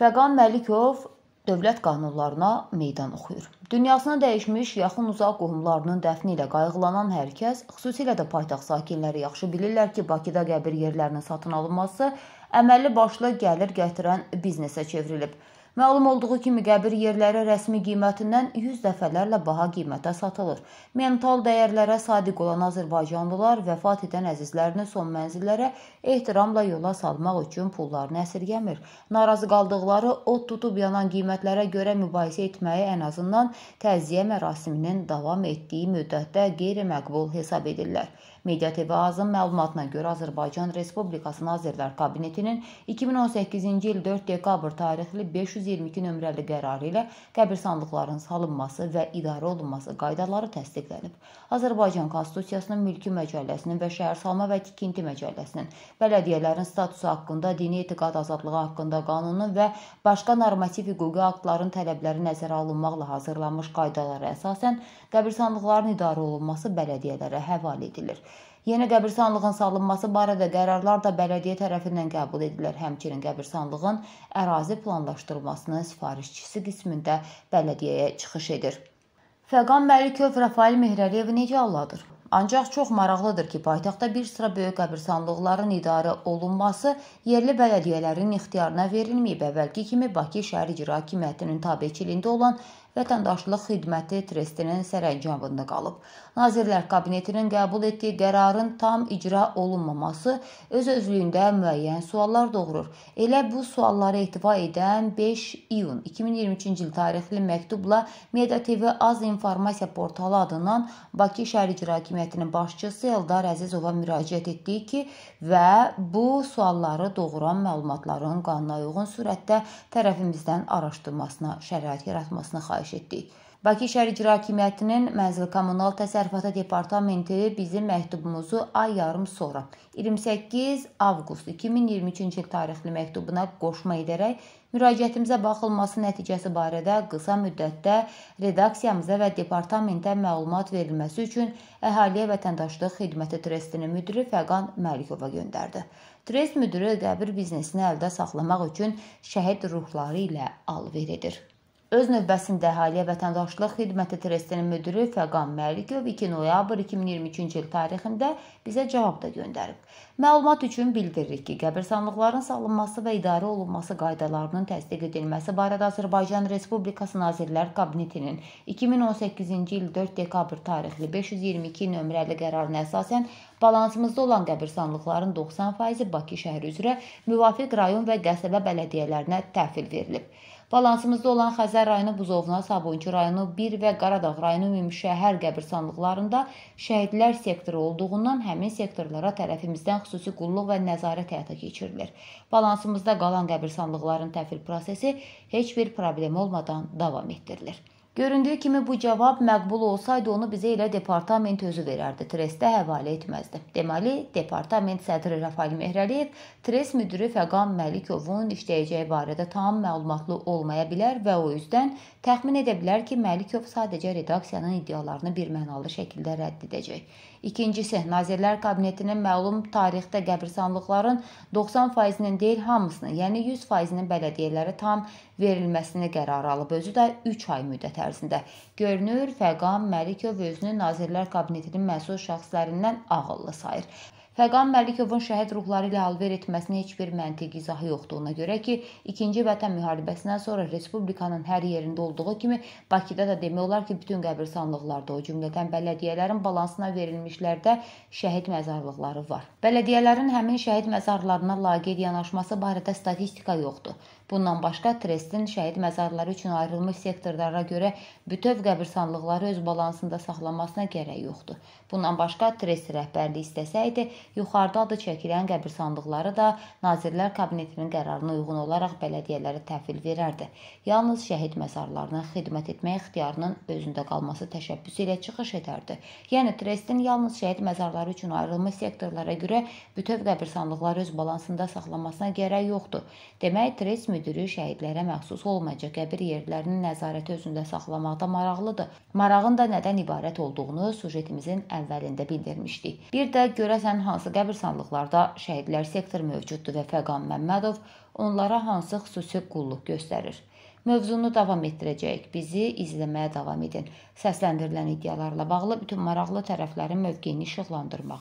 Fəqan Məlikov dövlət qanunlarına meydan oxuyur. Dünyasını dəyişmiş yaxın-uzaq qohumlarının dəfni ilə qayğılanan hər kəs, xüsusilə də paytaxt sakinləri yaxşı bilirlər ki, Bakıda qəbir yerlərinin satın alınması əməlli başlı gəlir gətirən biznesə çevrilib. Məlum olduğu kimi qəbir yerləri rəsmi qiymətindən 100 dəfələrlə baha qiymətə satılır. Mental dəyərlərə sadiq olan azərbaycanlılar vəfat edən əzizlərini son mənzillərə ehtiramla yola salmaq üçün pullarını əsirgəmir. Narazı qaldıqları od tutub yanan qiymətlərə görə mübahisə etməyi ən azından təzyiyə mərasiminin davam etdiyi müddətdə qeyri-məqbul hesab edirlər. Media TV Azın məlumatına görə Azərbaycan Respublikası Nazirlər Kabinetinin 2018-ci il 4 dekabr tarixli 522 nömrəli qərarı ilə qəbirstanlıqların salınması və idarə olunması qaydaları təsdiqlənib. Azərbaycan Konstitusiyasının mülki məcəlləsinin və şəhərsalma və tikinti məcəlləsinin bələdiyyələrin statusu haqqında, dini etiqad azadlığı haqqında qanunun və başqa normativ hüquqi aktların tələbləri nəzərə alınmaqla hazırlanmış qaydalara əsasən qəbirstanlıqların idarə olunması bələdiyyələrə həvalə edilir. Yeni qəbirstanlığın salınması barədə qərarlar da bələdiyyə tərəfindən qəbul edilir. Həmçinin qəbirstanlığın ərazi planlaşdırılmasının sifarişçisi qismində bələdiyyəyə çıxış edir. Fəqan Məlikov Rəfail Mehrəliyevi necə alladır? Ancaq çox maraqlıdır ki, paytaxtda bir sıra böyük qəbirstanlıqların idarə olunması yerli bələdiyyələrin ixtiyarına verilməyib. Əvvəlki kimi Bakı şəhər icra hakimiyyətinin tabeçiliyində olan vətəndaşlıq xidməti trestinin sərəncamında qalıb. Nazirlər Kabinetinin qəbul etdiyi qərarın tam icra olunmaması öz-özlüyündə müəyyən suallar doğurur. Elə bu suallara ehtiva edən 5 iyun 2023-cü il tarixli məktubla Media TV Az İnformasiya portalı adından Bakı Şəhər İcra Hakimiyyətinin başçısı Eldar Əzizova müraciət etdiyi ki, və bu sualları doğuran məlumatların qanuna uyğun sürətdə tərəfimizdən araşdırılmasına şərait yaratmasını xahiş xahiş etdik. Bakı şəhər icra hakimiyyətinin mənzil-kommunal təsərrüfatı departamenti bizim məktubumuzu ay yarım sonra 28 avqust 2023-cü il tarixli məktubuna qoşma edərək müraciətimizə baxılması nəticəsi barədə qısa müddətdə redaksiyamıza və departamentə məlumat verilməsi üçün Əhaliyə Vətəndaşlıq Xidməti Trestinin müdiri Fəqan Məlikova göndərdi. Trest müdiri qəbir biznesini əldə saxlamaq üçün şəhid ruhları ilə alver edir. Öz növbəsində Əhaliyə Vətəndaşlıq Xidməti Trestinin müdiri Fəqan Məlikov 2 noyabr 2023-cü il tarixində bizə cavab da göndərib. Məlumat üçün bildiririk ki, qəbirstanlıqların salınması və idarə olunması qaydalarının təsdiq edilməsi barədə Azərbaycan Respublikası Nazirlər Kabinetinin 2018-ci il 4 dekabr tarixli 522 nömrəli qərarına əsasən balansımızda olan qəbirstanlıqların 90% Bakı şəhəri üzrə müvafiq rayon və qəsəbə bələdiyyələrinə təhvil verilib. Balansımızda olan Xəzər rayonu Buzovna, Sabunçu rayonu 1 və Qaradağ rayonu ümumşəhər qəbirstanlıqlarında şəhidlər sektoru olduğundan həmin sektorlara tərəfimizdən xüsusi qulluq və nəzarət həyata keçirilir. Balansımızda qalan qəbirstanlıqların təhvil prosesi heç bir problem olmadan davam etdirilir. Göründüyü kimi bu cavab məqbul olsaydı onu bizə elə departament özü verərdi, Trestə həvalə etməzdi. Deməli, departament sədri Rafael Mehrəliyev Trest müdiri Fəqan Məlikovun işləyəcəyi barədə tam məlumatlı olmaya bilər və o üzdən təxmin edə bilər ki, Məlikov sadəcə redaksiyanın iddialarını birmənalı şəkildə rədd edəcək. İkincisi, Nazirlər Kabinetinin məlum tarixdə qəbristanlıqların 90%-nin deyil, hamısını, yəni 100%-nin bələdiyyələrə tam verilməsini qərar alıb, özü də 3 ay müddətə müddət ərzində. Görünür, Fəqan Məlikov özünü Nazirlər Kabinetinin məsul şəxslərindən ağıllı sayır. Fəqan Məlikovun şəhid ruhları ilə alver etməsinə heç bir məntiqi izahı yoxdur ona görə ki, 2-ci Vətən müharibəsindən sonra respublikanın hər yerində olduğu kimi Bakıda da demək olar ki, bütün qəbirstanlıqlarda, o cümlədən bələdiyyələrin balansına verilmişlərdə şəhid məzarlıqları var. Bələdiyyələrin həmin şəhid məzarlarına laqeyd yanaşması barədə statistika yoxdur. Bundan başqa Trestin şəhid məzarları üçün ayrılmış sektorlara görə bütöv qəbirstanlıqları öz balansında saxlamasına gərək yoxdur. Bundan başqa Trest rəhbərliyi istəsəydi, Yuxarıda adı çəkilən qəbir sandıqları da Nazirlər Kabinetinin qərarına uyğun olaraq bələdiyyələrə təhvil verərdi. Yalnız şəhid məzarlarına xidmət etmək ixtiyarının özündə qalması təşəbbüsü ilə çıxış edərdi. Yəni Trestin yalnız şəhid məzarları üçün ayrılmış sektorlara görə bütöv qəbir sandıqları öz balansında saxlamasına gərək yoxdur. Demək, Trest müdiri şəhidlərə məxsus olmayacaq qəbir yerlərinin nəzarəti özündə saxlamaqda maraqlıdır. Marağın da nədən ibarət olduğunu sujetimizin əvvəlində bildirmişdik. Bir də görəsən hansı hansı qəbirstanlıqlarda şəhidlər sektor mövcuddur və Fəqan Məmmədov onlara hansı xüsusi qulluq göstərir? Mövzunu davam etdirəcəyik. Bizi izləməyə davam edin. Səsləndirilən iddialarla bağlı bütün maraqlı tərəflərin mövqeyini işıqlandırmaq